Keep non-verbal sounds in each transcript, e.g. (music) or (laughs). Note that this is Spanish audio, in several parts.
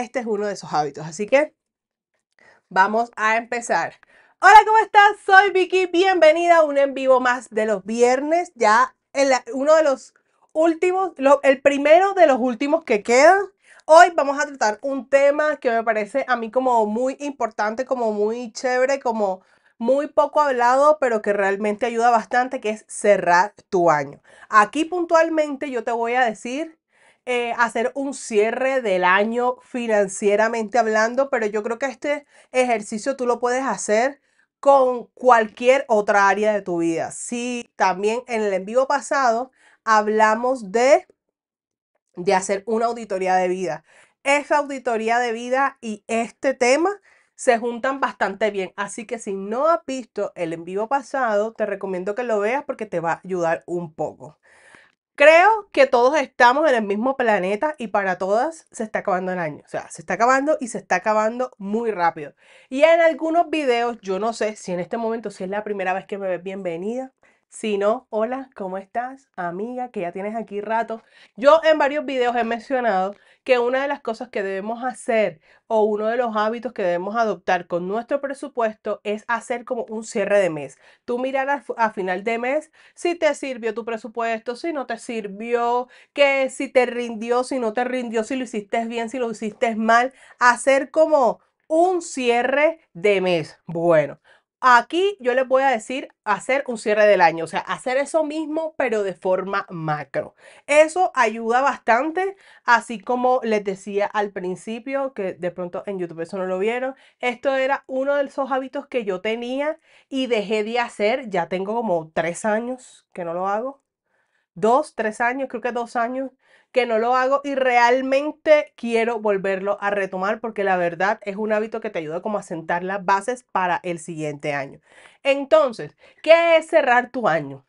este es uno de esos hábitos. Así que vamos a empezar. Hola, ¿cómo estás? Soy Vicky. Bienvenida a un en vivo más de los viernes. Ya uno de los últimos, el primero de los últimos que quedan. Hoy vamos a tratar un tema que me parece a mí como muy importante, como muy chévere, como muy poco hablado, pero que realmente ayuda bastante, que es cerrar tu año. Aquí puntualmente yo te voy a decir eh, hacer un cierre del año financieramente hablando, pero yo creo que este ejercicio tú lo puedes hacer con cualquier otra área de tu vida. Si también en el en vivo pasado hablamos de, de hacer una auditoría de vida. Esa auditoría de vida y este tema se juntan bastante bien. Así que si no has visto el en vivo pasado, te recomiendo que lo veas porque te va a ayudar un poco. Creo que todos estamos en el mismo planeta y para todas se está acabando el año. O sea, se está acabando y se está acabando muy rápido. Y en algunos videos, yo no sé si en este momento, si es la primera vez que me ves bienvenida, si no, hola, ¿cómo estás? Amiga, que ya tienes aquí rato. Yo en varios videos he mencionado que una de las cosas que debemos hacer o uno de los hábitos que debemos adoptar con nuestro presupuesto es hacer como un cierre de mes. Tú mirar a, a final de mes si te sirvió tu presupuesto, si no te sirvió, que si te rindió, si no te rindió, si lo hiciste bien, si lo hiciste mal. Hacer como un cierre de mes. Bueno, Aquí yo les voy a decir hacer un cierre del año, o sea, hacer eso mismo pero de forma macro. Eso ayuda bastante, así como les decía al principio, que de pronto en YouTube eso no lo vieron, esto era uno de esos hábitos que yo tenía y dejé de hacer, ya tengo como tres años que no lo hago, dos, tres años, creo que dos años, que no lo hago y realmente quiero volverlo a retomar porque la verdad es un hábito que te ayuda como a sentar las bases para el siguiente año. Entonces, ¿qué es cerrar tu año?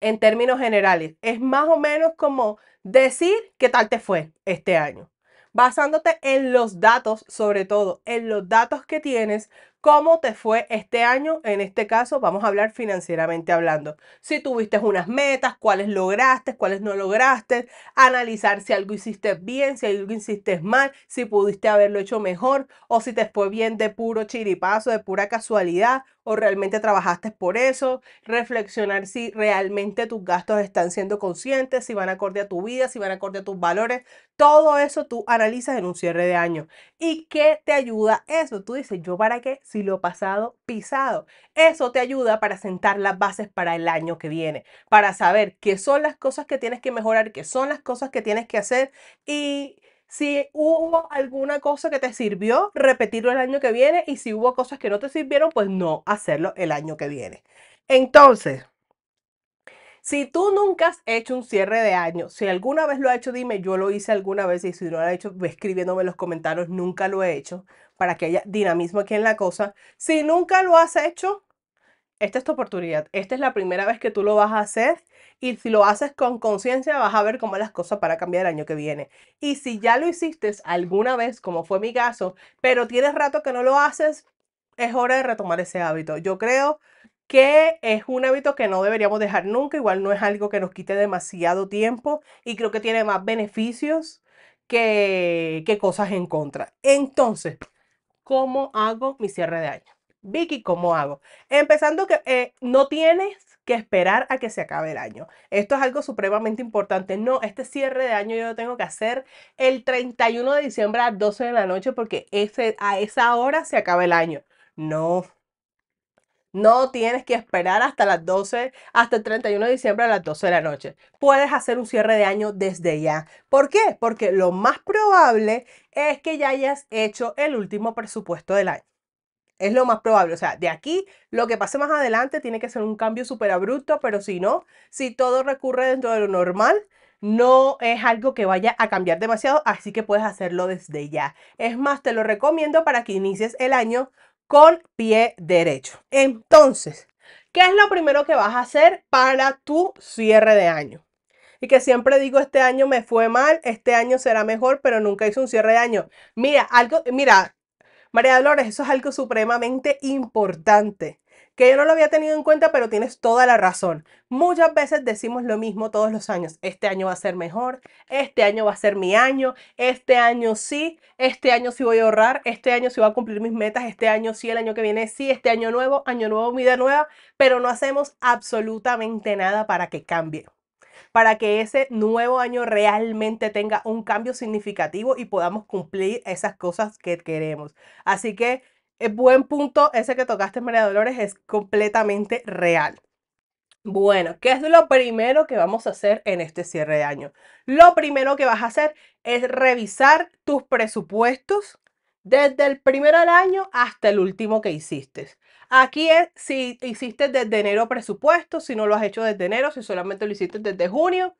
En términos generales, es más o menos como decir qué tal te fue este año basándote en los datos, sobre todo en los datos que tienes cómo te fue este año. En este caso vamos a hablar financieramente hablando. Si tuviste unas metas, cuáles lograste, cuáles no lograste, analizar si algo hiciste bien, si algo hiciste mal, si pudiste haberlo hecho mejor o si te fue bien de puro chiripazo, de pura casualidad o realmente trabajaste por eso, reflexionar si realmente tus gastos están siendo conscientes, si van acorde a tu vida, si van acorde a tus valores, todo eso tú analizas en un cierre de año. ¿Y qué te ayuda eso? Tú dices, yo para qué si lo pasado pisado. Eso te ayuda para sentar las bases para el año que viene, para saber qué son las cosas que tienes que mejorar, qué son las cosas que tienes que hacer y si hubo alguna cosa que te sirvió, repetirlo el año que viene y si hubo cosas que no te sirvieron, pues no hacerlo el año que viene. Entonces, si tú nunca has hecho un cierre de año, si alguna vez lo has hecho, dime, yo lo hice alguna vez y si no lo has hecho, escribiéndome en los comentarios, nunca lo he hecho para que haya dinamismo aquí en la cosa. Si nunca lo has hecho, esta es tu oportunidad. Esta es la primera vez que tú lo vas a hacer y si lo haces con conciencia vas a ver cómo las cosas para cambiar el año que viene. Y si ya lo hiciste alguna vez, como fue mi caso, pero tienes rato que no lo haces, es hora de retomar ese hábito. Yo creo que es un hábito que no deberíamos dejar nunca, igual no es algo que nos quite demasiado tiempo y creo que tiene más beneficios que, que cosas en contra. Entonces, cómo hago mi cierre de año. Vicky, ¿cómo hago? Empezando que eh, no tienes que esperar a que se acabe el año. Esto es algo supremamente importante. No, este cierre de año yo lo tengo que hacer el 31 de diciembre a las 12 de la noche porque ese, a esa hora se acaba el año. No, no tienes que esperar hasta las 12, hasta el 31 de diciembre a las 12 de la noche. Puedes hacer un cierre de año desde ya. ¿Por qué? Porque lo más probable es que ya hayas hecho el último presupuesto del año. Es lo más probable. O sea, de aquí lo que pase más adelante tiene que ser un cambio súper abrupto, pero si no, si todo recurre dentro de lo normal, no es algo que vaya a cambiar demasiado, así que puedes hacerlo desde ya. Es más, te lo recomiendo para que inicies el año con pie derecho. Entonces, ¿qué es lo primero que vas a hacer para tu cierre de año? Y que siempre digo, este año me fue mal, este año será mejor, pero nunca hice un cierre de año. Mira, algo, mira, María Dolores, eso es algo supremamente importante que yo no lo había tenido en cuenta, pero tienes toda la razón. Muchas veces decimos lo mismo todos los años. Este año va a ser mejor, este año va a ser mi año, este año sí, este año sí voy a ahorrar, este año sí voy a cumplir mis metas, este año sí, el año que viene sí, este año nuevo, año nuevo, vida nueva, pero no hacemos absolutamente nada para que cambie para que ese nuevo año realmente tenga un cambio significativo y podamos cumplir esas cosas que queremos. Así que el buen punto ese que tocaste, María Dolores, es completamente real. Bueno, ¿qué es lo primero que vamos a hacer en este cierre de año? Lo primero que vas a hacer es revisar tus presupuestos desde el primero del año hasta el último que hiciste. Aquí es si hiciste desde enero presupuesto, si no lo has hecho desde enero, si solamente lo hiciste desde junio,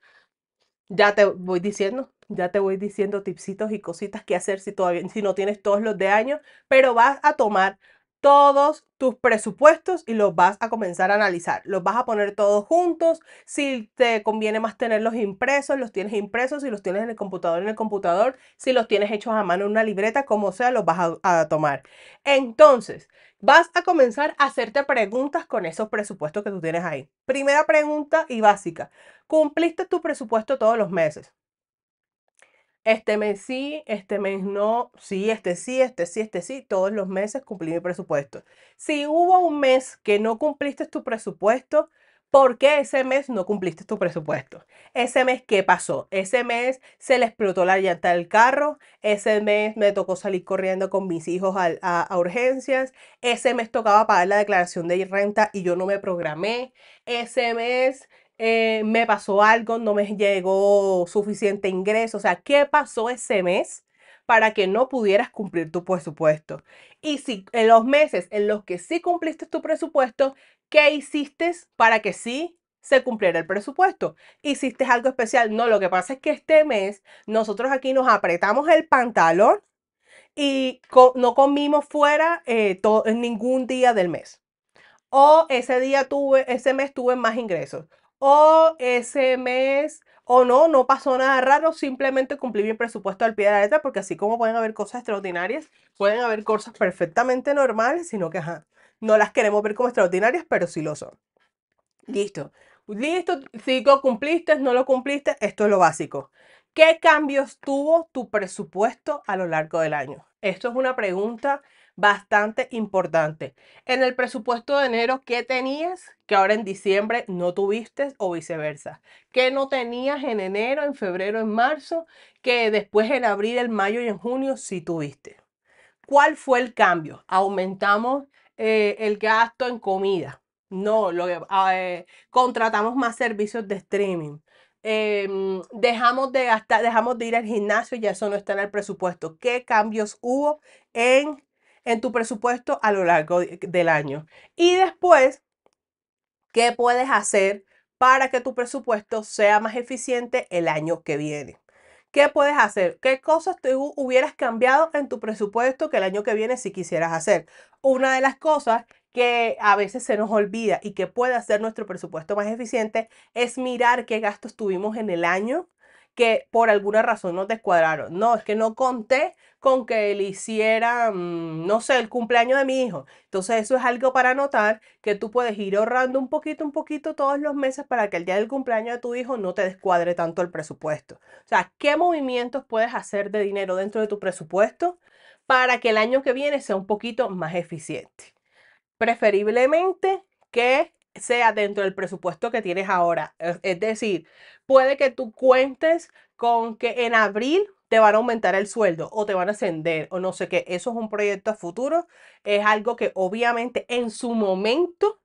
ya te voy diciendo, ya te voy diciendo tipsitos y cositas que hacer si todavía si no tienes todos los de año, pero vas a tomar todos tus presupuestos y los vas a comenzar a analizar. Los vas a poner todos juntos. Si te conviene más tenerlos impresos, los tienes impresos. Si los tienes en el computador, en el computador. Si los tienes hechos a mano en una libreta, como sea, los vas a tomar. Entonces, vas a comenzar a hacerte preguntas con esos presupuestos que tú tienes ahí. Primera pregunta y básica. ¿Cumpliste tu presupuesto todos los meses? Este mes sí, este mes no, sí, este sí, este sí, este sí, todos los meses cumplí mi presupuesto. Si hubo un mes que no cumpliste tu presupuesto, ¿Por qué ese mes no cumpliste tu presupuesto? Ese mes, ¿qué pasó? Ese mes se le explotó la llanta del carro. Ese mes me tocó salir corriendo con mis hijos a, urgencias. Ese mes tocaba pagar la declaración de renta y yo no me programé. Ese mes eh, me pasó algo, no me llegó suficiente ingreso, o sea, ¿qué pasó ese mes? para que no pudieras cumplir tu presupuesto. Y si en los meses en los que sí cumpliste tu presupuesto, ¿qué hiciste para que sí se cumpliera el presupuesto? ¿Hiciste algo especial? No, lo que pasa es que este mes nosotros aquí nos apretamos el pantalón y no comimos fuera eh, en ningún día del mes. O ese día tuve, ese mes tuve más ingresos o ese mes o no, no pasó nada raro, simplemente cumplí mi presupuesto al pie de la letra, porque así como pueden haber cosas extraordinarias, pueden haber cosas perfectamente normales, sino que ajá, no las queremos ver como extraordinarias, pero sí lo son. Listo. Listo, si cumpliste, no lo cumpliste, esto es lo básico. ¿Qué cambios tuvo tu presupuesto a lo largo del año? Esto es una pregunta bastante importante. En el presupuesto de enero, ¿qué tenías que ahora en diciembre no tuviste o viceversa? ¿Qué no tenías en enero, en febrero, en marzo, que después en abril, en mayo y en junio sí tuviste? ¿Cuál fue el cambio? Aumentamos eh, el gasto en comida. No, lo ah, eh, contratamos más servicios de streaming. Em, dejamos de gastar, dejamos de ir al gimnasio, ya eso no está en el presupuesto. ¿Qué cambios hubo en en tu presupuesto a lo largo del año. Y después, ¿qué puedes hacer para que tu presupuesto sea más eficiente el año que viene? ¿Qué puedes hacer? ¿Qué cosas tú hubieras cambiado en tu presupuesto que el año que viene si quisieras hacer? Una de las cosas que a veces se nos olvida y que puede hacer nuestro presupuesto más eficiente es mirar qué gastos tuvimos en el año que por alguna razón nos descuadraron. No, es que no conté con que él hiciera, mm, no sé, el cumpleaños de mi hijo. Entonces eso es algo para notar que tú puedes ir ahorrando un poquito, un poquito todos los meses para que el día del cumpleaños de tu hijo no te descuadre tanto el presupuesto. O sea, ¿qué movimientos puedes hacer de dinero dentro de tu presupuesto para que el año que viene sea un poquito más eficiente? Preferiblemente que sea dentro del presupuesto que tienes ahora. Es decir, puede que tú cuentes con que en abril te van a aumentar el sueldo o te van a ascender o no sé qué, eso es un proyecto a futuro, es algo que obviamente en su momento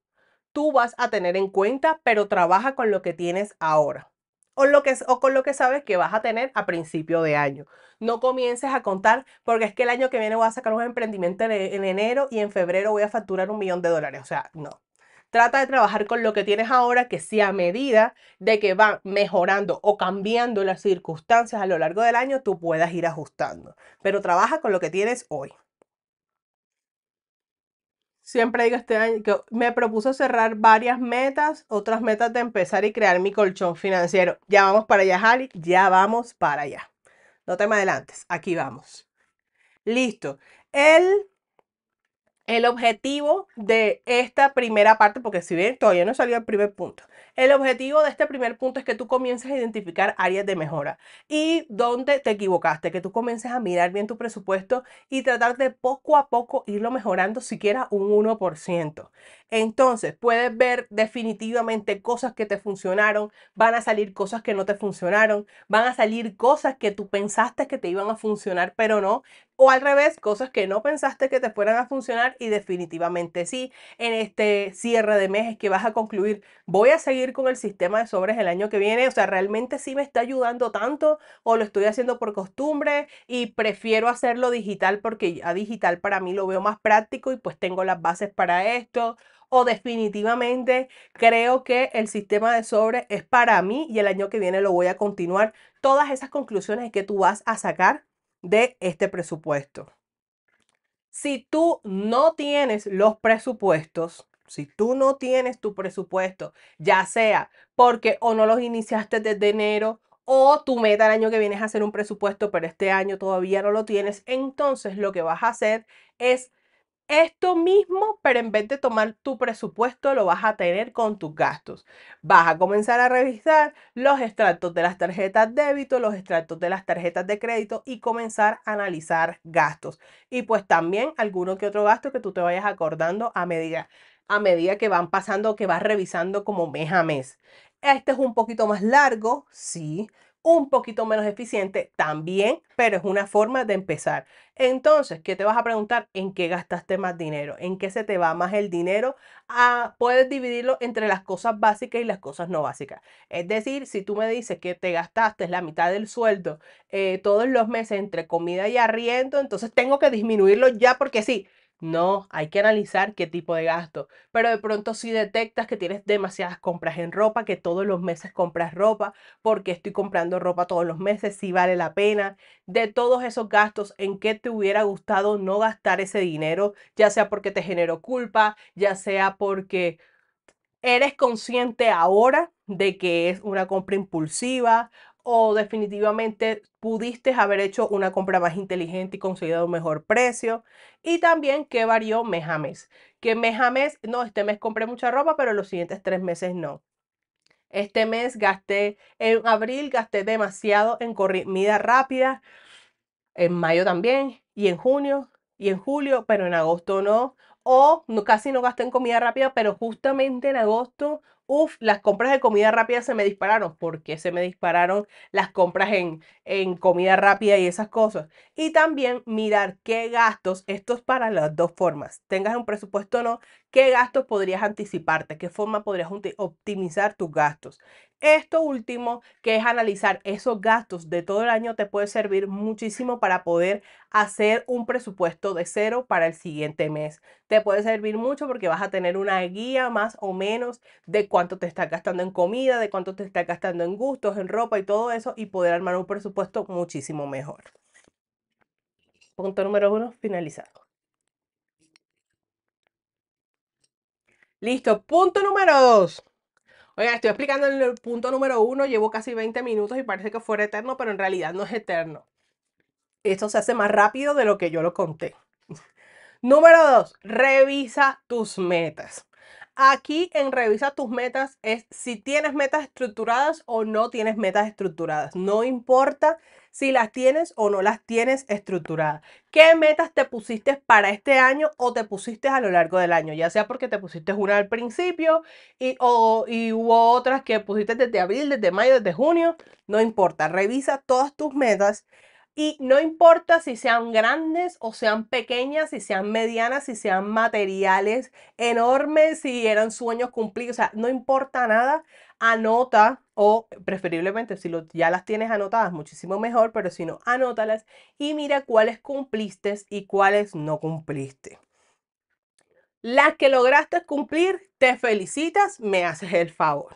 tú vas a tener en cuenta, pero trabaja con lo que tienes ahora. O, lo que, o con lo que sabes que vas a tener a principio de año. No comiences a contar porque es que el año que viene voy a sacar un emprendimiento en enero y en febrero voy a facturar un millón de dólares. O sea, no, Trata de trabajar con lo que tienes ahora, que si a medida de que van mejorando o cambiando las circunstancias a lo largo del año, tú puedas ir ajustando. Pero trabaja con lo que tienes hoy. Siempre digo este año que me propuso cerrar varias metas, otras metas de empezar y crear mi colchón financiero. Ya vamos para allá, Jali, ya vamos para allá. No te me adelantes, aquí vamos. Listo. El el objetivo de esta primera parte, porque si bien todavía no salió el primer punto, el objetivo de este primer punto es que tú comiences a identificar áreas de mejora y dónde te equivocaste, que tú comiences a mirar bien tu presupuesto y tratar de poco a poco irlo mejorando siquiera un 1%. Entonces, puedes ver definitivamente cosas que te funcionaron, van a salir cosas que no te funcionaron, van a salir cosas que tú pensaste que te iban a funcionar, pero no. O al revés, cosas que no pensaste que te fueran a funcionar y definitivamente sí. En este cierre de meses que vas a concluir, voy a seguir con el sistema de sobres el año que viene. O sea, realmente sí me está ayudando tanto o lo estoy haciendo por costumbre y prefiero hacerlo digital porque a digital para mí lo veo más práctico y pues tengo las bases para esto o definitivamente creo que el sistema de sobre es para mí y el año que viene lo voy a continuar. Todas esas conclusiones que tú vas a sacar de este presupuesto. Si tú no tienes los presupuestos, si tú no tienes tu presupuesto, ya sea porque o no los iniciaste desde enero o tu meta el año que viene es hacer un presupuesto, pero este año todavía no lo tienes, entonces lo que vas a hacer es esto mismo, pero en vez de tomar tu presupuesto, lo vas a tener con tus gastos. Vas a comenzar a revisar los extractos de las tarjetas de débito, los extractos de las tarjetas de crédito y comenzar a analizar gastos. Y pues también alguno que otro gasto que tú te vayas acordando a medida, a medida que van pasando, que vas revisando como mes a mes. Este es un poquito más largo, sí, un poquito menos eficiente también, pero es una forma de empezar. Entonces, ¿qué te vas a preguntar? ¿En qué gastaste más dinero? ¿En qué se te va más el dinero? Ah, puedes dividirlo entre las cosas básicas y las cosas no básicas. Es decir, si tú me dices que te gastaste la mitad del sueldo eh, todos los meses entre comida y arriendo, entonces tengo que disminuirlo ya porque sí, no, hay que analizar qué tipo de gasto. Pero de pronto si detectas que tienes demasiadas compras en ropa, que todos los meses compras ropa, porque estoy comprando ropa todos los meses, si vale la pena. De todos esos gastos, ¿en qué te hubiera gustado no gastar ese dinero? Ya sea porque te generó culpa, ya sea porque eres consciente ahora de que es una compra impulsiva o definitivamente pudiste haber hecho una compra más inteligente y conseguido un mejor precio. Y también qué varió mes a mes. Que mes a mes, no, este mes compré mucha ropa, pero los siguientes tres meses no. Este mes gasté, en abril gasté demasiado en comida rápida, en mayo también, y en junio, y en julio, pero en agosto no. O no, casi no gasté en comida rápida, pero justamente en agosto Uf, las compras de comida rápida se me dispararon. ¿Por qué se me dispararon las compras en, comida rápida y esas cosas? Y también mirar qué gastos, estos para las dos formas, tengas un presupuesto o no, qué gastos podrías anticiparte, qué forma podrías optimizar tus gastos. Esto último, que es analizar esos gastos de todo el año, te puede servir muchísimo para poder hacer un presupuesto de cero para el siguiente mes. Te puede servir mucho porque vas a tener una guía más o menos de cuánto te estás gastando en comida, de cuánto te estás gastando en gustos, en ropa y todo eso, y poder armar un presupuesto muchísimo mejor. Punto número uno, finalizado. Listo, punto número dos. Oiga, estoy explicando el punto número uno, llevo casi 20 minutos y parece que fuera eterno, pero en realidad no es eterno. Esto se hace más rápido de lo que yo lo conté. (laughs) número dos, revisa tus metas. Aquí en Revisa tus metas es si tienes metas estructuradas o no tienes metas estructuradas. No importa si las tienes o no las tienes estructuradas. ¿Qué metas te pusiste para este año o te pusiste a lo largo del año? Ya sea porque te pusiste una al principio y, o, hubo otras que pusiste desde abril, desde mayo, desde junio. No importa. Revisa todas tus metas y no importa si sean grandes o sean pequeñas, si sean medianas, si sean materiales enormes, si eran sueños cumplidos, o sea, no importa nada, anota o preferiblemente si ya las tienes anotadas, muchísimo mejor, pero si no, anótalas y mira cuáles cumpliste y cuáles no cumpliste. Las que lograste cumplir, te felicitas, me haces el favor.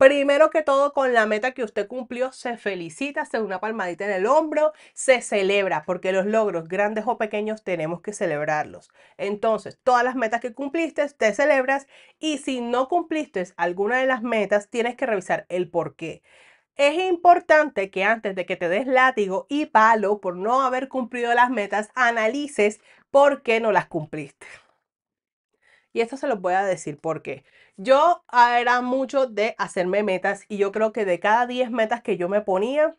Primero que todo, con la meta que usted cumplió, se felicita, se da una palmadita en el hombro, se celebra, porque los logros, grandes o pequeños, tenemos que celebrarlos. Entonces, todas las metas que cumpliste, te celebras y si no cumpliste alguna de las metas, tienes que revisar el por qué. Es importante que antes de que te des látigo y palo por no haber cumplido las metas, analices por qué no las cumpliste. Y esto se los voy a decir porque yo ah, era mucho de hacerme metas y yo creo que de cada 10 metas que yo me ponía,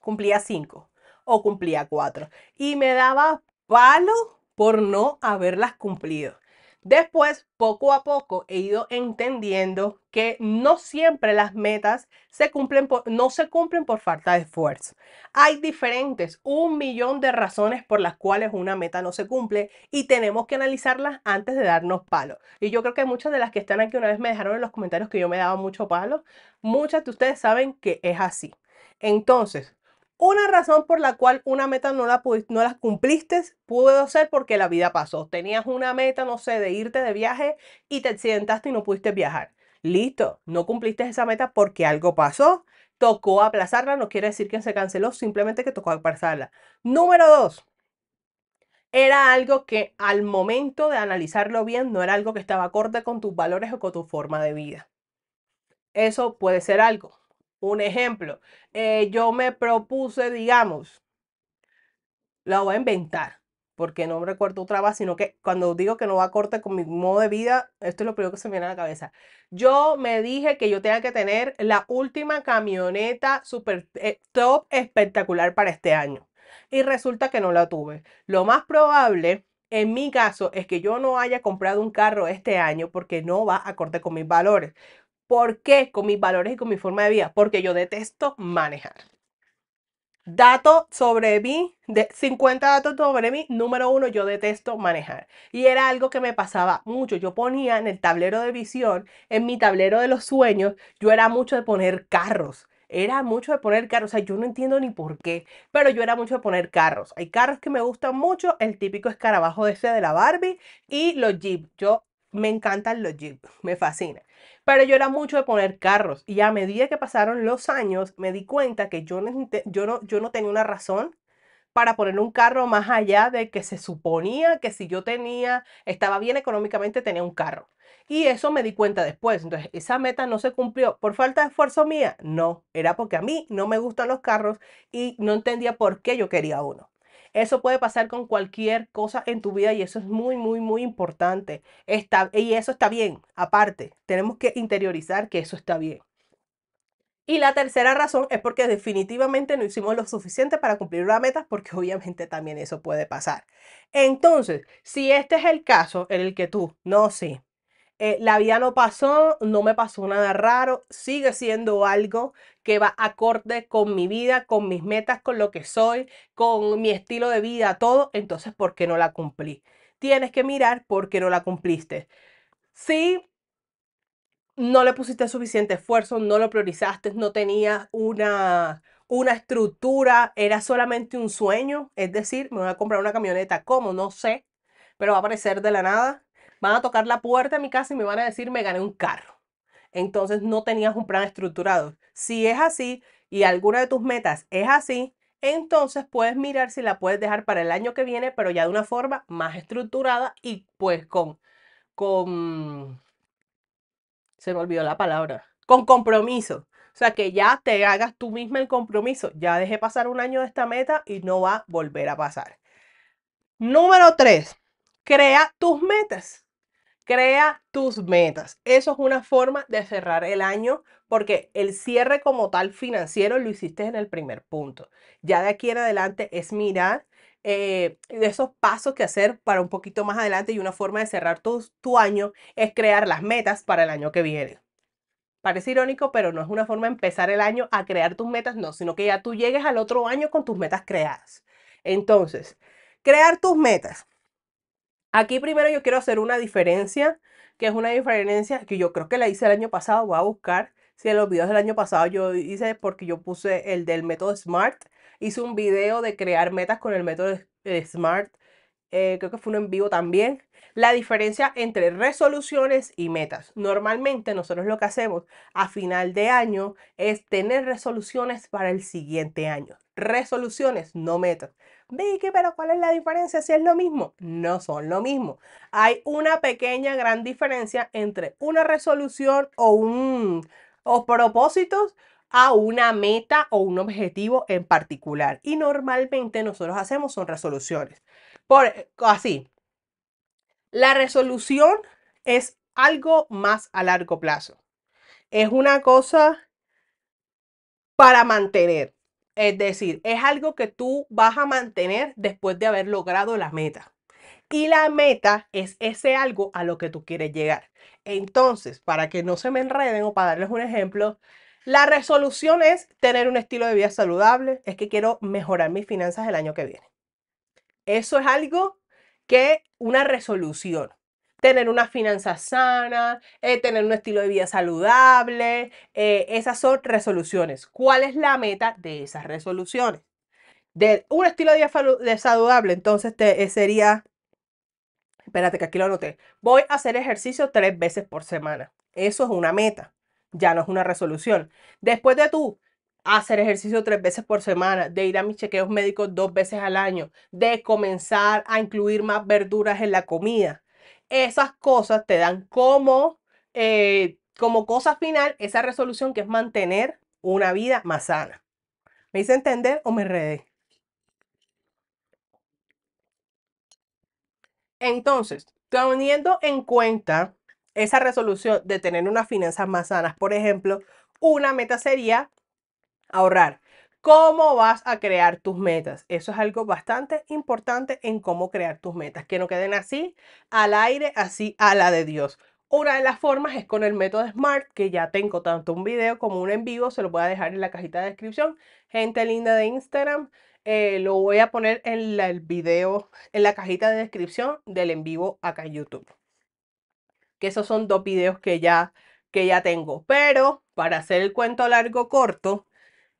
cumplía 5 o cumplía 4. Y me daba palo por no haberlas cumplido. Después, poco a poco, he ido entendiendo que no siempre las metas se cumplen por, no se cumplen por falta de esfuerzo. Hay diferentes, un millón de razones por las cuales una meta no se cumple y tenemos que analizarlas antes de darnos palo. Y yo creo que muchas de las que están aquí una vez me dejaron en los comentarios que yo me daba mucho palo. Muchas de ustedes saben que es así. Entonces, una razón por la cual una meta no la, no cumpliste pudo ser porque la vida pasó. Tenías una meta, no sé, de irte de viaje y te accidentaste y no pudiste viajar. Listo, no cumpliste esa meta porque algo pasó. Tocó aplazarla, no quiere decir que se canceló, simplemente que tocó aplazarla. Número dos, era algo que al momento de analizarlo bien no era algo que estaba acorde con tus valores o con tu forma de vida. Eso puede ser algo. Un ejemplo, eh, yo me propuse, digamos, la voy a inventar, porque no recuerdo otra vez, sino que cuando digo que no va a corte con mi modo de vida, esto es lo primero que se me viene a la cabeza. Yo me dije que yo tenía que tener la última camioneta super eh, top espectacular para este año. Y resulta que no la tuve. Lo más probable en mi caso es que yo no haya comprado un carro este año porque no va a corte con mis valores. ¿Por qué? Con mis valores y con mi forma de vida. Porque yo detesto manejar. Dato sobre mí, de 50 datos sobre mí, número uno, yo detesto manejar. Y era algo que me pasaba mucho. Yo ponía en el tablero de visión, en mi tablero de los sueños, yo era mucho de poner carros. Era mucho de poner carros, o sea, yo no entiendo ni por qué, pero yo era mucho de poner carros. Hay carros que me gustan mucho, el típico escarabajo ese de la Barbie y los Jeep. Yo me encantan los jeeps, me fascina. Pero yo era mucho de poner carros y a medida que pasaron los años me di cuenta que yo no, yo no, yo no tenía una razón para poner un carro más allá de que se suponía que si yo tenía, estaba bien económicamente, tenía un carro. Y eso me di cuenta después. Entonces, esa meta no se cumplió por falta de esfuerzo mía. No, era porque a mí no me gustan los carros y no entendía por qué yo quería uno. Eso puede pasar con cualquier cosa en tu vida y eso es muy, muy, muy importante. y eso está bien, aparte, tenemos que interiorizar que eso está bien. Y la tercera razón es porque definitivamente no hicimos lo suficiente para cumplir una meta porque (laughs) obviamente también eso puede pasar. Entonces, si este es el caso en el que tú, no, sé eh, la vida no pasó, no me pasó nada raro, sigue siendo algo que va acorde con mi vida, con mis metas, con lo que soy, con mi estilo de vida, todo, entonces ¿por qué no la cumplí? Tienes que mirar por qué no la cumpliste. Si no le pusiste suficiente esfuerzo, no lo priorizaste, no tenías una, una estructura, era solamente un sueño, es decir, me voy a comprar una camioneta, ¿cómo? No sé, pero va a aparecer de la nada. Van a tocar la puerta de mi casa y me van a decir, me gané un carro entonces no tenías un plan estructurado. Si es así y alguna de tus metas es así, entonces puedes mirar si la puedes dejar para el año que viene, pero ya de una forma más estructurada y pues con, con, se me olvidó la palabra, con compromiso. O sea, que ya te hagas tú misma el compromiso. Ya dejé pasar un año de esta meta y no va a volver a pasar. Número 3. Crea tus metas. Crea tus metas. Eso es una forma de cerrar el año porque el cierre como tal financiero lo hiciste en el primer punto. Ya de aquí en adelante es mirar eh, esos pasos que hacer para un poquito más adelante y una forma de cerrar tu año es crear las metas para el año que viene. Parece irónico, pero no es una forma de empezar el año a crear tus metas, no, sino que ya tú llegues al otro año con tus metas creadas. Entonces, crear tus metas. Aquí primero yo quiero hacer una diferencia, que es una diferencia que yo creo que la hice el año pasado, voy a buscar si en los videos del año pasado yo hice porque yo puse el del método SMART, hice un video de crear metas con el método eh, SMART, eh, creo que fue uno en vivo también, la diferencia entre resoluciones y metas. Normalmente nosotros lo que hacemos a final de año es tener resoluciones para el siguiente año. Resoluciones, no metas. Vicky, pero ¿cuál es la diferencia si es lo mismo? No son lo mismo. Hay una pequeña gran diferencia entre una resolución o un o propósitos a una meta o un objetivo en particular. Y normalmente nosotros hacemos son resoluciones. Por así, la resolución es algo más a largo plazo. Es una cosa para mantener. Es decir, es algo que tú vas a mantener después de haber logrado la meta. Y la meta es ese algo a lo que tú quieres llegar. Entonces, para que no se me enreden o para darles un ejemplo, la resolución es tener un estilo de vida saludable, es que quiero mejorar mis finanzas el año que viene. Eso es algo que una resolución tener una finanza sana, eh, tener un estilo de vida saludable. Eh, esas son resoluciones. ¿Cuál es la meta de esas resoluciones? De un estilo de vida saludable, entonces te, eh, sería, espérate que aquí lo anoté, voy a hacer ejercicio tres veces por semana. Eso es una meta, ya no es una resolución. Después de tú hacer ejercicio tres veces por semana, de ir a mis chequeos médicos dos veces al año, de comenzar a incluir más verduras en la comida, esas cosas te dan como, eh, como cosa final esa resolución que es mantener una vida más sana. ¿Me hice entender o me enredé? Entonces, teniendo en cuenta esa resolución de tener unas finanzas más sanas, por ejemplo, una meta sería ahorrar cómo vas a crear tus metas. Eso es algo bastante importante en cómo crear tus metas, que no queden así al aire, así a la de Dios. Una de las formas es con el método SMART, que ya tengo tanto un video como un en vivo, se lo voy a dejar en la cajita de descripción. Gente linda de Instagram, eh, lo voy a poner en el video, en la cajita de descripción del en vivo acá en YouTube. Que esos son dos videos que ya, que ya tengo. Pero para hacer el cuento largo corto,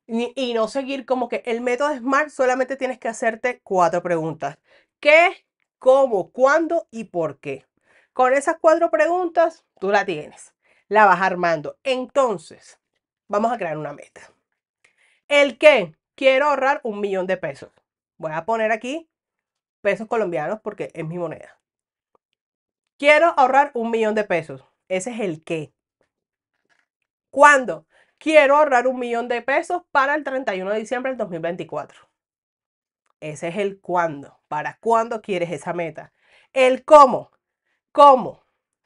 y no seguir como que el método SMART solamente tienes que hacerte cuatro preguntas. ¿Qué, cómo, cuándo y por qué? Con esas cuatro preguntas tú la tienes, la vas armando. Entonces, vamos a crear una meta. El qué, quiero ahorrar un millón de pesos. Voy a poner aquí pesos colombianos porque es mi moneda. Quiero ahorrar un millón de pesos. Ese es el qué. ¿Cuándo? quiero ahorrar un millón de pesos para el 31 de diciembre del 2024. Ese es el cuándo. ¿Para cuándo quieres esa meta? El cómo. ¿Cómo?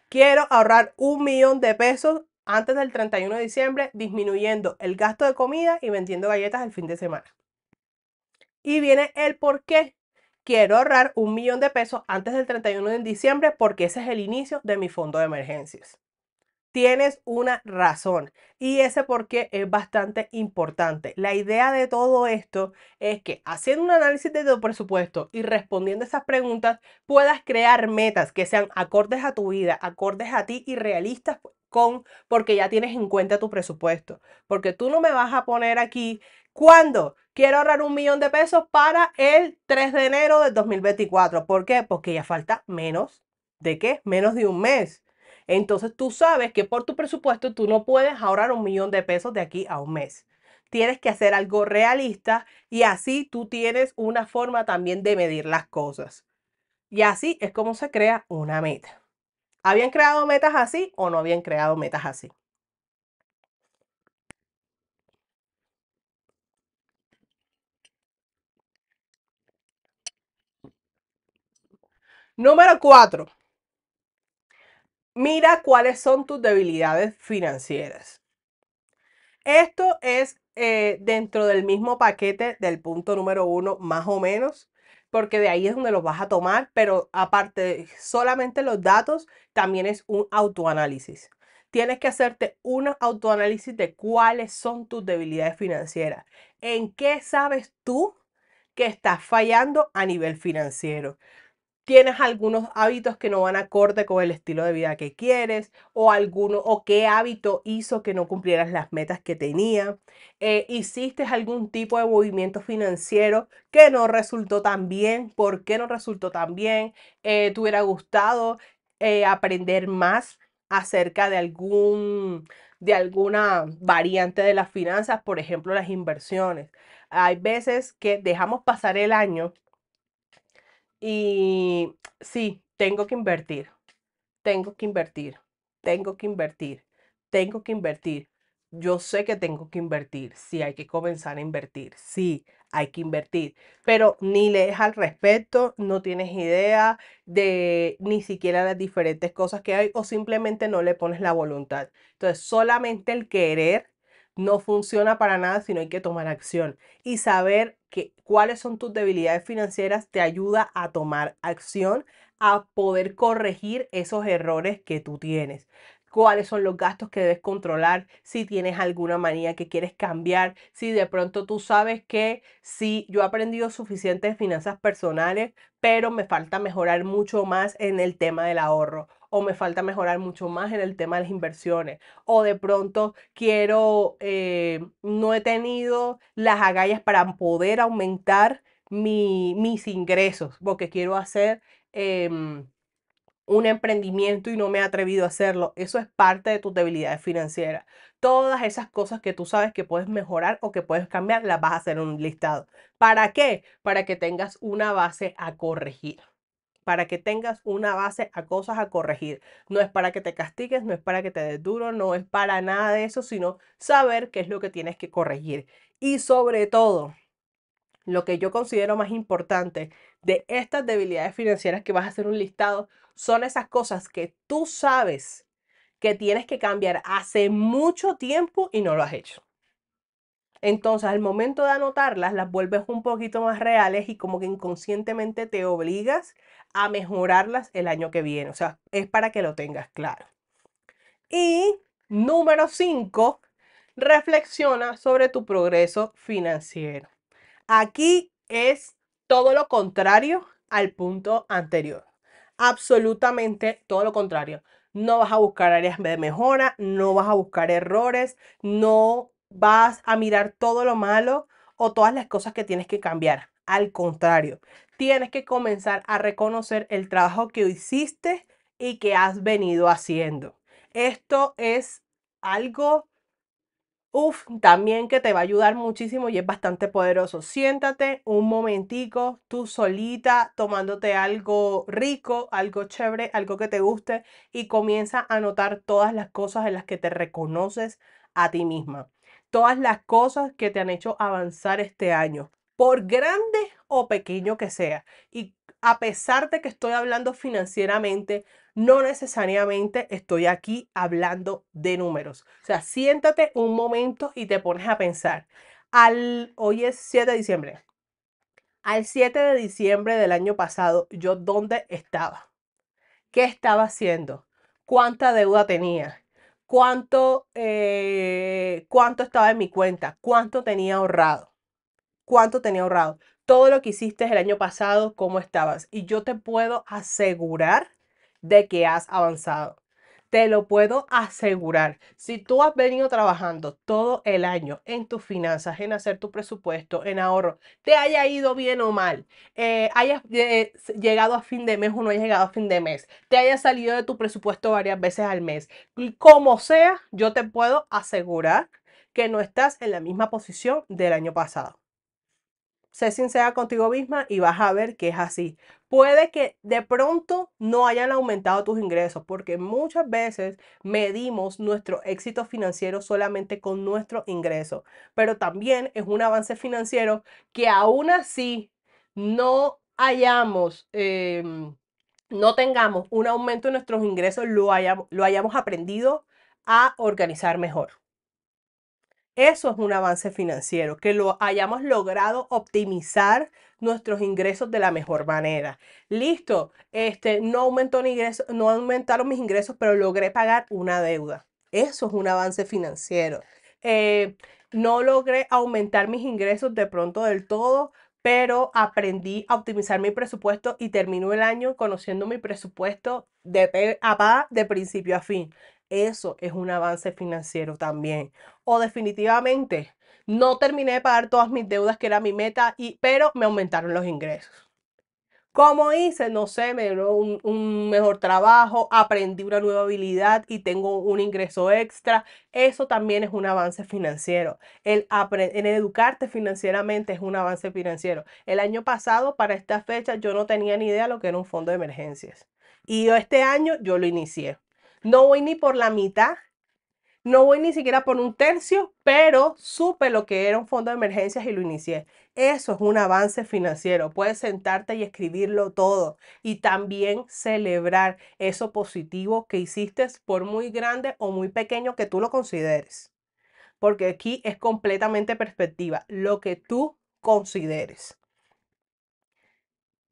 Quiero ahorrar un millón de pesos antes del 31 de diciembre, disminuyendo el gasto de comida y vendiendo galletas el fin de semana. Y viene el por qué. Quiero ahorrar un millón de pesos antes del 31 de diciembre porque ese es el inicio de mi fondo de emergencias tienes una razón y ese por qué es bastante importante. La idea de todo esto es que haciendo un análisis de tu presupuesto y respondiendo esas preguntas puedas crear metas que sean acordes a tu vida, acordes a ti y realistas con porque ya tienes en cuenta tu presupuesto, porque tú no me vas a poner aquí cuando quiero ahorrar un millón de pesos para el 3 de enero del 2024. ¿Por qué? Porque ya falta menos de qué? Menos de un mes. Entonces tú sabes que por tu presupuesto tú no puedes ahorrar un millón de pesos de aquí a un mes. Tienes que hacer algo realista y así tú tienes una forma también de medir las cosas. Y así es como se crea una meta. ¿Habían creado metas así o no habían creado metas así? Número 4 mira cuáles son tus debilidades financieras. Esto es eh, dentro del mismo paquete del punto número uno, más o menos, porque de ahí es donde los vas a tomar, pero aparte de solamente los datos, también es un autoanálisis. Tienes que hacerte un autoanálisis de cuáles son tus debilidades financieras. ¿En qué sabes tú que estás fallando a nivel financiero? tienes algunos hábitos que no van acorde con el estilo de vida que quieres o alguno o qué hábito hizo que no cumplieras las metas que tenía. Eh, hiciste algún tipo de movimiento financiero que no resultó tan bien, por qué no resultó tan bien, eh, te hubiera gustado eh, aprender más acerca de algún de alguna variante de las finanzas, por ejemplo, las inversiones. Hay veces que dejamos pasar el año y sí, tengo que invertir, tengo que invertir, tengo que invertir, tengo que invertir. Yo sé que tengo que invertir, sí, hay que comenzar a invertir, sí, hay que invertir, pero ni lees al respecto, no tienes idea de ni siquiera las diferentes cosas que hay o simplemente no le pones la voluntad. Entonces, solamente el querer no funciona para nada si no hay que tomar acción. Y saber que, cuáles son tus debilidades financieras te ayuda a tomar acción, a poder corregir esos errores que tú tienes cuáles son los gastos que debes controlar, si tienes alguna manía que quieres cambiar, si de pronto tú sabes que sí, yo he aprendido suficientes finanzas personales, pero me falta mejorar mucho más en el tema del ahorro o me falta mejorar mucho más en el tema de las inversiones o de pronto quiero, eh, no he tenido las agallas para poder aumentar mis ingresos porque quiero hacer... Em, un emprendimiento y no me he atrevido a hacerlo. Eso es parte de tus debilidades financieras. Todas esas cosas que tú sabes que puedes mejorar o que puedes cambiar, las vas a hacer en un listado. ¿Para qué? Para que tengas una base a corregir para que tengas una base a cosas a corregir. No es para que te castigues, no es para que te des duro, no es para nada de eso, sino saber qué es lo que tienes que corregir. Y sobre todo, lo que yo considero más importante de estas debilidades financieras que vas a hacer un listado son esas cosas que tú sabes que tienes que cambiar hace mucho tiempo y no lo has hecho. Entonces, al momento de anotarlas, las vuelves un poquito más reales y como que inconscientemente te obligas a mejorarlas el año que viene. O sea, es para que lo tengas claro. Y número 5, reflexiona sobre tu progreso financiero. Aquí es todo lo contrario al punto anterior. Absolutamente todo lo contrario. No vas a buscar áreas de mejora, no vas a buscar errores, no vas a mirar todo lo malo o todas las cosas que tienes que cambiar. Al contrario, tienes que comenzar a reconocer el trabajo que hiciste y que has venido haciendo. Esto es algo, uff, también que te va a ayudar muchísimo y es bastante poderoso. Siéntate un momentico, tú solita, tomándote algo rico, algo chévere, algo que te guste y comienza a notar todas las cosas en las que te reconoces a ti misma. Todas las cosas que te han hecho avanzar este año, por grande o pequeño que sea. Y a pesar de que estoy hablando financieramente, no necesariamente estoy aquí hablando de números. O sea, siéntate un momento y te pones a pensar. Al, hoy es 7 de diciembre. Al 7 de diciembre del año pasado, ¿yo dónde estaba? ¿Qué estaba haciendo? ¿Cuánta deuda tenía? ¿Cuánto, eh, cuánto estaba en mi cuenta? ¿Cuánto tenía ahorrado? cuánto tenía ahorrado, todo lo que hiciste el año pasado, cómo estabas. Y yo te puedo asegurar de que has avanzado. Te lo puedo asegurar. Si tú has venido trabajando todo el año en tus finanzas, en hacer tu presupuesto, en ahorro, te haya ido bien o mal, eh, hayas eh, llegado a fin de mes o no hayas llegado a fin de mes, te haya salido de tu presupuesto varias veces al mes, como sea, yo te puedo asegurar que no estás en la misma posición del año pasado sé sincera contigo misma y vas a ver que es así. Puede que de pronto no hayan aumentado tus ingresos, porque muchas veces medimos nuestro éxito financiero solamente con nuestro ingreso, pero también es un avance financiero que aún así no hayamos... Em, no tengamos un aumento en nuestros ingresos, lo lo hayamos aprendido a organizar mejor. Eso es un avance financiero, que lo hayamos logrado optimizar nuestros ingresos de la mejor manera. Listo, este, no, aumentó no aumentaron mis ingresos, pero logré pagar una deuda. Eso es un avance financiero. Eh, no logré aumentar mis ingresos de pronto del todo, pero aprendí a optimizar mi presupuesto y terminó el año conociendo mi presupuesto de, de principio a fin. Eso es un avance financiero también. O definitivamente, no terminé de pagar todas mis deudas, que era mi meta, y, pero me aumentaron los ingresos. ¿Cómo hice? No sé, me dio un, mejor trabajo, aprendí una nueva habilidad y tengo un ingreso extra. Eso también es un avance financiero. El, en educarte financieramente es un avance financiero. El año pasado, para esta fecha, yo no tenía ni idea lo que era un fondo de emergencias. Y este año yo lo inicié. No voy ni por la mitad, no voy ni siquiera por un tercio, pero supe lo que era un fondo de emergencias y lo inicié. Eso es un avance financiero. Puedes sentarte y escribirlo todo y también celebrar eso positivo que hiciste por muy grande o muy pequeño que tú lo consideres. Porque aquí es completamente perspectiva, lo que tú consideres.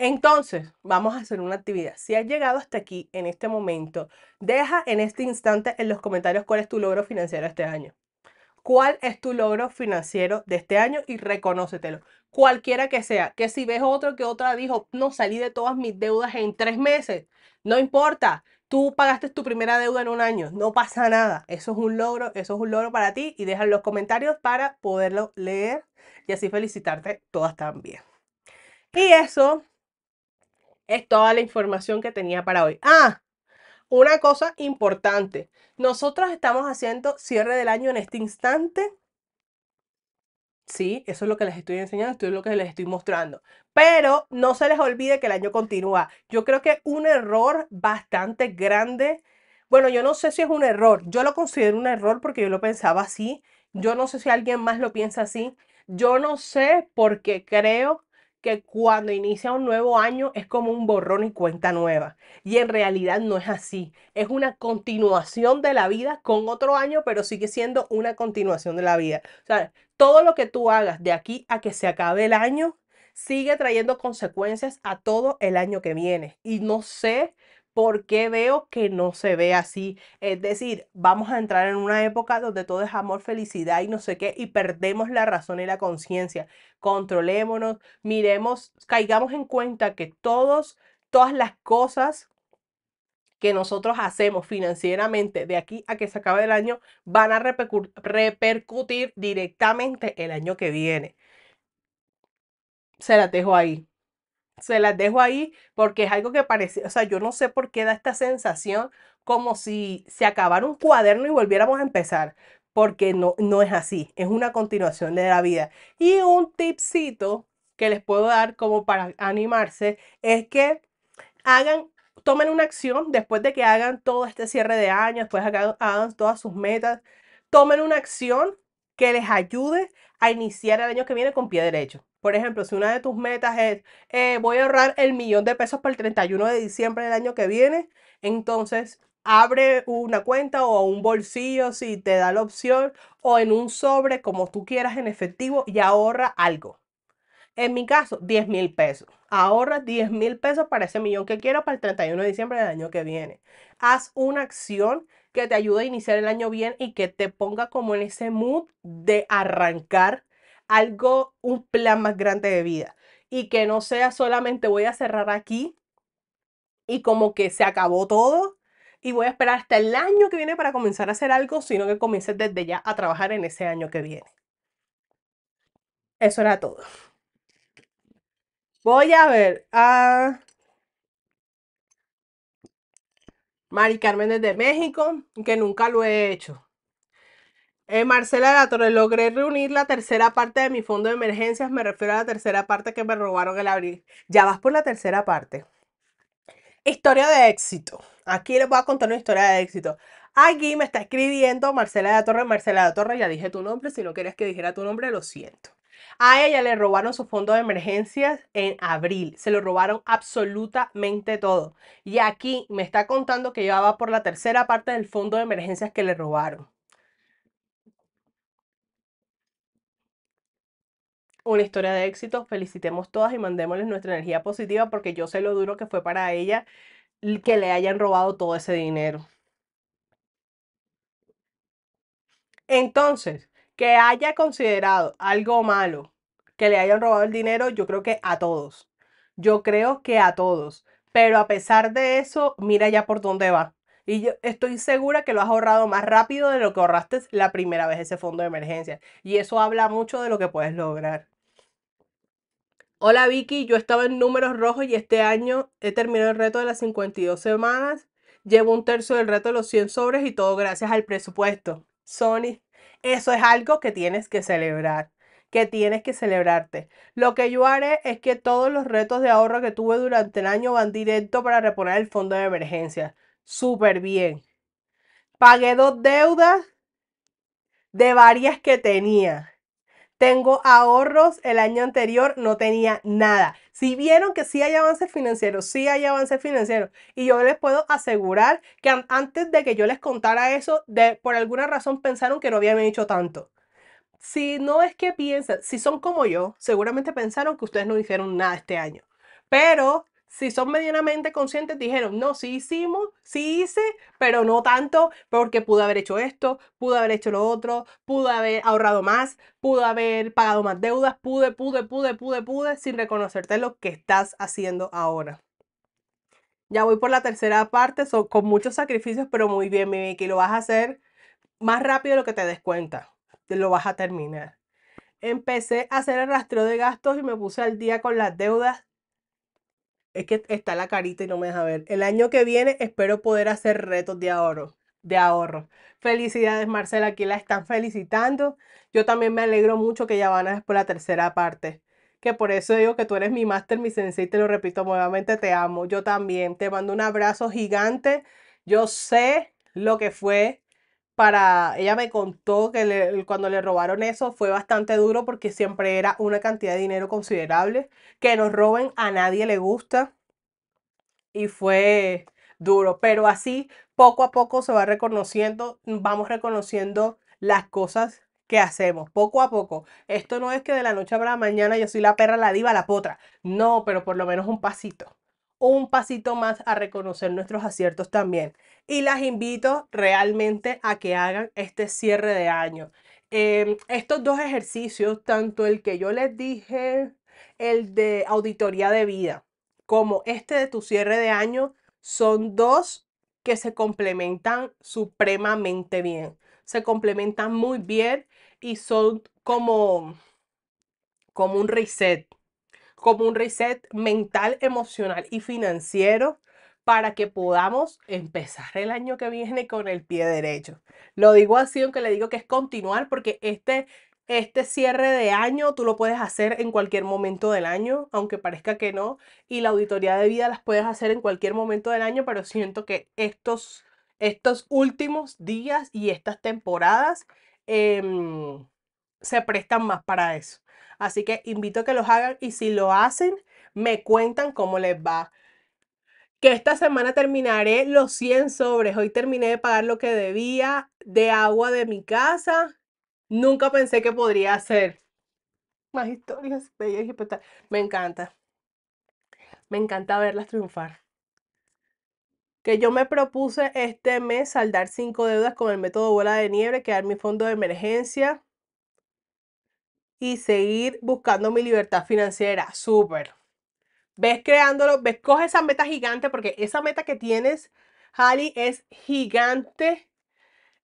Entonces, vamos a hacer una actividad. Si has llegado hasta aquí en este momento, deja en este instante en los comentarios cuál es tu logro financiero este año. ¿Cuál es tu logro financiero de este año? Y reconócetelo. Cualquiera que sea, que si ves otro que otra dijo, no salí de todas mis deudas en tres meses, no importa. Tú pagaste tu primera deuda en un año, no pasa nada. Eso es un logro, eso es un logro para ti y deja en los comentarios para poderlo leer y así felicitarte todas también. Y eso es toda la información que tenía para hoy. Ah, una cosa importante. Nosotros estamos haciendo cierre del año en este instante. Sí, eso es lo que les estoy enseñando, esto es lo que les estoy mostrando. Pero no se les olvide que el año continúa. Yo creo que un error bastante grande, bueno, yo no sé si es un error, yo lo considero un error porque yo lo pensaba así, yo no sé si alguien más lo piensa así, yo no sé porque creo que cuando inicia un nuevo año es como un borrón y cuenta nueva. Y en realidad no es así. Es una continuación de la vida con otro año, pero sigue siendo una continuación de la vida. O sea, todo lo que tú hagas de aquí a que se acabe el año sigue trayendo consecuencias a todo el año que viene. Y no sé ¿Por qué veo que no se ve así? Es decir, vamos a entrar en una época donde todo es amor, felicidad y no sé qué, y perdemos la razón y la conciencia. Controlémonos, miremos, caigamos en cuenta que todos, todas las cosas que nosotros hacemos financieramente de aquí a que se acabe el año van a repercutir directamente el año que viene. Se la dejo ahí. Se las dejo ahí porque es algo que parece, o sea, yo no sé por qué da esta sensación como si se acabara un cuaderno y volviéramos a empezar, porque no, no es así, es una continuación de la vida. Y un tipcito que les puedo dar como para animarse es que hagan tomen una acción después de que hagan todo este cierre de año, después hagan, todas sus metas, tomen una acción que les ayude a iniciar el año que viene con pie derecho. Por ejemplo, si una de tus metas es, eh, voy a ahorrar el millón de pesos para el 31 de diciembre del año que viene, entonces abre una cuenta o un bolsillo si te da la opción o en un sobre como tú quieras en efectivo y ahorra algo. En mi caso, 10 mil pesos. Ahorra 10 mil pesos para ese millón que quiero para el 31 de diciembre del año que viene. Haz una acción que te ayude a iniciar el año bien y que te ponga como en ese mood de arrancar algo, un plan más grande de vida. Y que no sea solamente voy a cerrar aquí y como que se acabó todo y voy a esperar hasta el año que viene para comenzar a hacer algo, sino que comience desde ya a trabajar en ese año que viene. Eso era todo. Voy a ver a ah. Mari Carmen desde México, que nunca lo he hecho. Eh, Marcela de la Torre, logré reunir la tercera parte de mi fondo de emergencias. Me refiero a la tercera parte que me robaron el abril. Ya vas por la tercera parte. Historia de éxito. Aquí les voy a contar una historia de éxito. Aquí me está escribiendo Marcela de la Torre. Marcela de la Torre, ya dije tu nombre. Si no quieres que dijera tu nombre, lo siento. A ella le robaron su fondo de emergencias en abril. Se lo robaron absolutamente todo. Y aquí me está contando que llevaba por la tercera parte del fondo de emergencias que le robaron. una historia de éxito. Felicitemos todas y mandémosles nuestra energía positiva porque yo sé lo duro que fue para ella que le hayan robado todo ese dinero. Entonces, que haya considerado algo malo, que le hayan robado el dinero, yo creo que a todos. Yo creo que a todos. Pero a pesar de eso, mira ya por dónde va. Y yo estoy segura que lo has ahorrado más rápido de lo que ahorraste la primera vez ese fondo de emergencia. Y eso habla mucho de lo que puedes lograr. Hola Vicky, yo estaba en números rojos y este año he terminado el reto de las 52 semanas. Llevo un tercio del reto de los 100 sobres y todo gracias al presupuesto. Sony, eso es algo que tienes que celebrar, que tienes que celebrarte. Lo que yo haré es que todos los retos de ahorro que tuve durante el año van directo para reponer el fondo de emergencia. Súper bien. Pagué dos deudas de varias que tenía tengo ahorros, el año anterior no tenía nada. Si vieron que sí hay avances financieros, sí hay avances financieros. Y yo les puedo asegurar que antes de que yo les contara eso, de, por alguna razón pensaron que no habían hecho tanto. Si no es que piensan, si son como yo, seguramente pensaron que ustedes no hicieron nada este año. Pero si son medianamente conscientes, dijeron, no, sí hicimos, sí hice, pero no tanto porque pude haber hecho esto, pude haber hecho lo otro, pude haber ahorrado más, pude haber pagado más deudas, pude, pude, pude, pude, pude, sin reconocerte lo que estás haciendo ahora. Ya voy por la tercera parte, son con muchos sacrificios, pero muy bien, mi Vicky, lo vas a hacer más rápido de lo que te des cuenta, lo vas a terminar. Empecé a hacer el rastreo de gastos y me puse al día con las deudas es que está la carita y no me deja ver. El año que viene espero poder hacer retos de ahorro. De ahorro. Felicidades, Marcela. Aquí la están felicitando. Yo también me alegro mucho que ya van a por la tercera parte. Que por eso digo que tú eres mi máster, mi sensei. Te lo repito nuevamente, te amo. Yo también. Te mando un abrazo gigante. Yo sé lo que fue para, ella me contó que cuando le robaron eso fue bastante duro porque siempre era una cantidad de dinero considerable. Que nos roben a nadie le gusta. Y fue duro, pero así poco a poco se va reconociendo, vamos reconociendo las cosas que hacemos, poco a poco. Esto no es que de la noche a la mañana yo soy la perra, la diva, la potra. No, pero por lo menos un pasito. Un pasito más a reconocer nuestros aciertos también y las invito realmente a que hagan este cierre de año. Em, estos dos ejercicios, tanto el que yo les dije, el de auditoría de vida, como este de tu cierre de año, son dos que se complementan supremamente bien. Se complementan muy bien y son como, como un reset, como un reset mental, emocional y financiero para que podamos empezar el año que viene con el pie derecho. Lo digo así, aunque le digo que es continuar, porque este, este cierre de año tú lo puedes hacer en cualquier momento del año, aunque parezca que no, y la auditoría de vida las puedes hacer en cualquier momento del año, pero siento que estos, estos últimos días y estas temporadas em, se prestan más para eso. Así que invito a que los hagan y si lo hacen, me cuentan cómo les va que esta semana terminaré los 100 sobres. Hoy terminé de pagar lo que debía de agua de mi casa. Nunca pensé que podría hacer. Más historias bellas pues Me encanta. Me encanta verlas triunfar. Que yo me propuse este mes saldar cinco deudas con el método bola de nieve, Quedar mi fondo de emergencia y seguir buscando mi libertad financiera. Súper ves creándolo, ves, coge esa meta gigante, porque esa meta que tienes, Hali, es gigante.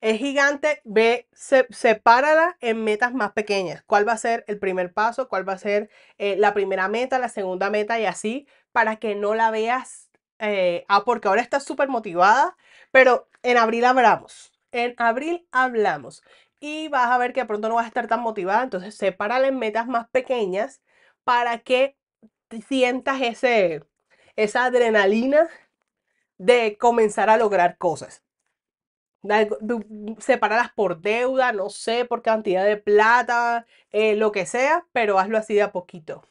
Es gigante, ve, se, sepárala en metas más pequeñas. ¿Cuál va a ser el primer paso? ¿Cuál va a ser eh, la primera meta, la segunda meta y así? Para que no la veas, eh, ah, porque ahora estás súper motivada, pero en abril hablamos. En abril hablamos. Y vas a ver que de pronto no vas a estar tan motivada. Entonces, sepárala en metas más pequeñas para que sientas ese, esa adrenalina de comenzar a lograr cosas. separarlas por deuda, no sé, por cantidad de plata, eh, lo que sea, pero hazlo así de a poquito.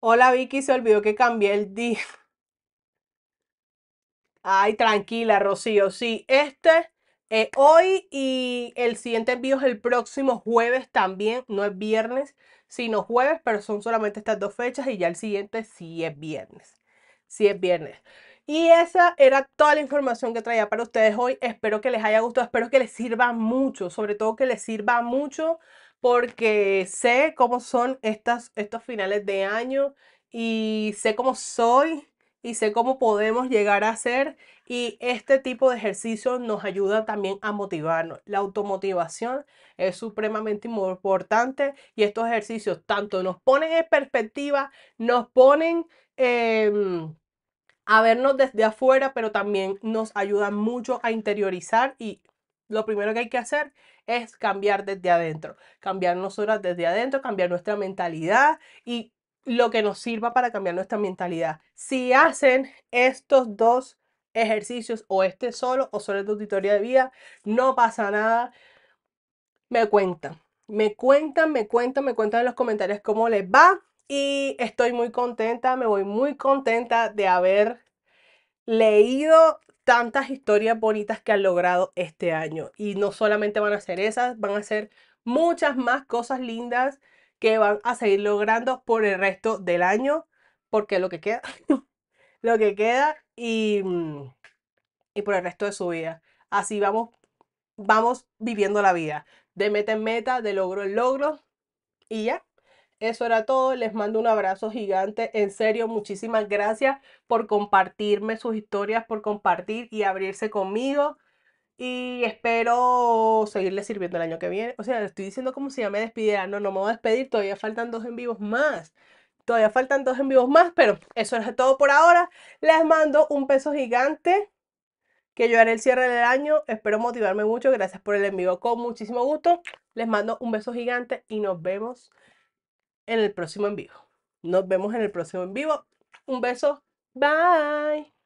Hola Vicky, se olvidó que cambié el día. Ay, tranquila, Rocío. Sí, este eh, hoy y el siguiente envío es el próximo jueves también, no es viernes. Si no jueves, pero son solamente estas dos fechas y ya el siguiente sí es viernes. Sí es viernes. Y esa era toda la información que traía para ustedes hoy. Espero que les haya gustado, espero que les sirva mucho, sobre todo que les sirva mucho porque sé cómo son estas, estos finales de año y sé cómo soy y sé cómo podemos llegar a ser y este tipo de ejercicio nos ayuda también a motivarnos. La automotivación es supremamente importante y estos ejercicios tanto nos ponen en perspectiva, nos ponen... Em, a vernos desde afuera, pero también nos ayudan mucho a interiorizar y lo primero que hay que hacer es cambiar desde adentro, cambiarnos desde adentro, cambiar nuestra mentalidad y lo que nos sirva para cambiar nuestra mentalidad. Si hacen estos dos ejercicios o este solo o solo tu tutoría de vida, no pasa nada. Me cuentan, me cuentan, me cuentan, me cuentan en los comentarios cómo les va y estoy muy contenta, me voy muy contenta de haber leído tantas historias bonitas que han logrado este año. Y no solamente van a ser esas, van a ser muchas más cosas lindas que van a seguir logrando por el resto del año, porque lo que queda, (laughs) lo que queda y, mm, y por el resto de su vida. Así vamos, vamos viviendo la vida, de meta en meta, de logro en logro y ya. Eso era todo, les mando un abrazo gigante, en serio, muchísimas gracias por compartirme sus historias, por compartir y abrirse conmigo. Y espero seguirle sirviendo el año que viene. O sea, estoy diciendo como si ya me despidiera. Ah, no, no me voy a despedir. Todavía faltan dos en vivos más. Todavía faltan dos en vivos más, pero eso es todo por ahora. Les mando un beso gigante. Que yo haré el cierre del año. Espero motivarme mucho. Gracias por el en vivo con muchísimo gusto. Les mando un beso gigante y nos vemos en el próximo en vivo. Nos vemos en el próximo en vivo. Un beso. Bye.